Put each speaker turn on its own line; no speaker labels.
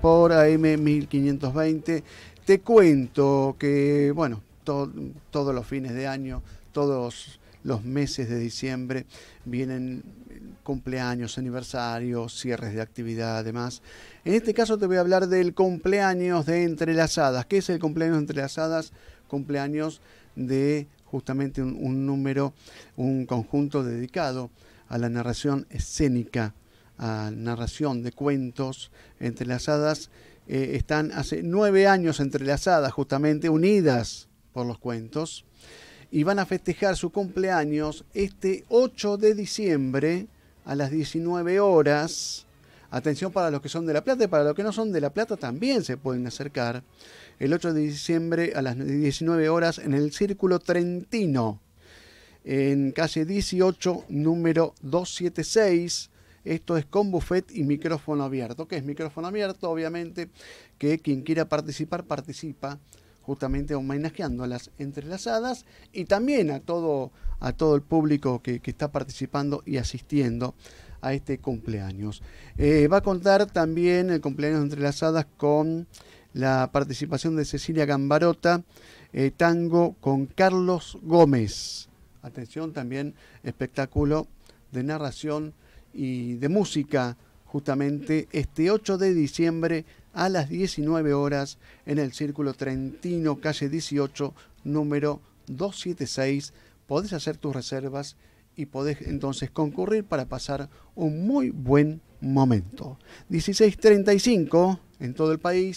por AM 1520. Te cuento que, bueno, todos los fines de año, todos los meses de diciembre vienen cumpleaños, aniversarios, cierres de actividad, además. En este caso te voy a hablar del cumpleaños de entrelazadas. ¿Qué es el cumpleaños de entrelazadas? Cumpleaños de justamente un número, un conjunto dedicado a la narración escénica a narración de cuentos entrelazadas, eh, están hace nueve años entrelazadas, justamente unidas por los cuentos, y van a festejar su cumpleaños este 8 de diciembre a las 19 horas. Atención para los que son de La Plata y para los que no son de La Plata también se pueden acercar. El 8 de diciembre a las 19 horas en el Círculo Trentino, en calle 18, número 276 esto es con buffet y micrófono abierto. ¿Qué es micrófono abierto? Obviamente que quien quiera participar participa justamente homenajeando a las entrelazadas y también a todo, a todo el público que, está participando y asistiendo a este cumpleaños. Eh, va a contar también el cumpleaños de entrelazadas con la participación de Cecilia Gambarota, eh, tango con Carlos Gómez. Atención también, espectáculo de narración y de música justamente este 8 de diciembre a las 19 horas en el Círculo Trentino, calle 18, número 276. Podés hacer tus reservas y podés entonces concurrir para pasar un muy buen momento. 16.35 en todo el país.